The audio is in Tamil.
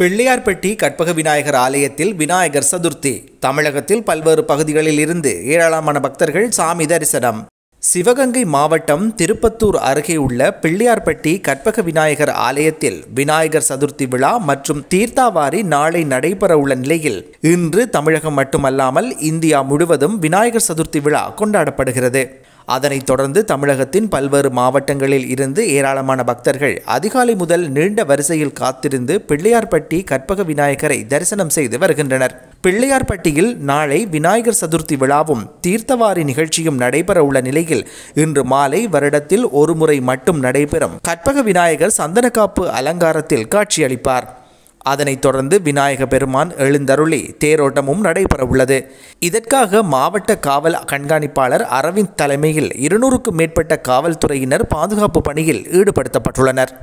பிள்ளையார்பட்டி கற்பக விநாயகர் ஆலயத்தில் விநாயகர் சதுர்த்தி தமிழகத்தில் பல்வேறு பகுதிகளில் இருந்து ஏராளமான பக்தர்கள் சாமி தரிசனம் சிவகங்கை மாவட்டம் திருப்பத்தூர் அருகே உள்ள பிள்ளையார்பட்டி கற்பக விநாயகர் ஆலயத்தில் விநாயகர் சதுர்த்தி விழா மற்றும் தீர்த்தாவாரி நாளை நடைபெற உள்ள நிலையில் இன்று தமிழகம் மட்டுமல்லாமல் இந்தியா முழுவதும் விநாயகர் சதுர்த்தி விழா கொண்டாடப்படுகிறது அதனைத் தொடர்ந்து தமிழகத்தின் பல்வேறு மாவட்டங்களில் இருந்து ஏராளமான பக்தர்கள் அதிகாலை முதல் நீண்ட வரிசையில் காத்திருந்து பிள்ளையார்பட்டி கற்பக விநாயகரை தரிசனம் செய்து வருகின்றனர் பிள்ளையார்பட்டியில் நாளை விநாயகர் சதுர்த்தி விழாவும் தீர்த்தவாரி நிகழ்ச்சியும் நடைபெற உள்ள நிலையில் இன்று மாலை வருடத்தில் ஒருமுறை மட்டும் நடைபெறும் கற்பக விநாயகர் சந்தனக்காப்பு அலங்காரத்தில் காட்சியளிப்பார் அதனைத் தொடர்ந்து விநாயக பெருமான் எழுந்தருளி தேரோட்டமும் நடைபெறவுள்ளது இதற்காக மாவட்ட காவல் கண்காணிப்பாளர் அரவிந்த் தலைமையில் இருநூறுக்கும் மேற்பட்ட காவல்துறையினர் பாதுகாப்பு பணியில் ஈடுபடுத்தப்பட்டுள்ளனர்